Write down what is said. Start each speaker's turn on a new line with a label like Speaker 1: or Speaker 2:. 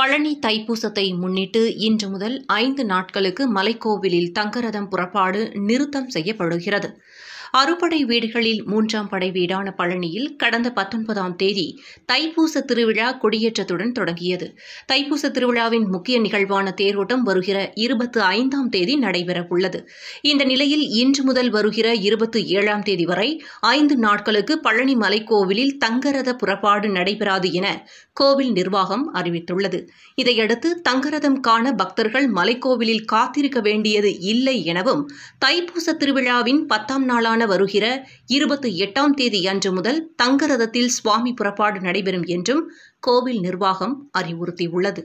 Speaker 1: பழனி தைப்பூசத்தை முன்னிட்டு இன்று முதல் ஐந்து நாட்களுக்கு மலைக்கோவிலில் தங்கரதம் புறப்பாடு நிறுத்தம் செய்யப்படுகிறது அறுபடை வீடுகளில் மூன்றாம் படை வீடான பழனியில் கடந்த பத்தொன்பதாம் தேதி தைப்பூச திருவிழா கொடியேற்றத்துடன் தொடங்கியது தைப்பூச திருவிழாவின் முக்கிய நிகழ்வான தேரோட்டம் வருகிற இருபத்து ஐந்தாம் தேதி நடைபெறவுள்ளது இந்த நிலையில் இன்று முதல் வருகிற இருபத்து ஏழாம் தேதி வரை ஐந்து நாட்களுக்கு பழனி மலைக்கோவிலில் தங்கரத புறப்பாடு நடைபெறாது என கோவில் நிர்வாகம் அறிவித்துள்ளது இதையடுத்து தங்கரதம் காண பக்தர்கள் மலைக்கோவிலில் காத்திருக்க வேண்டியது இல்லை எனவும் தைப்பூச திருவிழாவின் பத்தாம் நாளான காண வருகிற இருபத்தி எட்டாம் தேதி அன்று முதல் தங்கரதத்தில் சுவாமி புறப்பாடு நடைபெறும் என்றும் கோவில் நிர்வாகம் அறிவுறுத்தியுள்ளது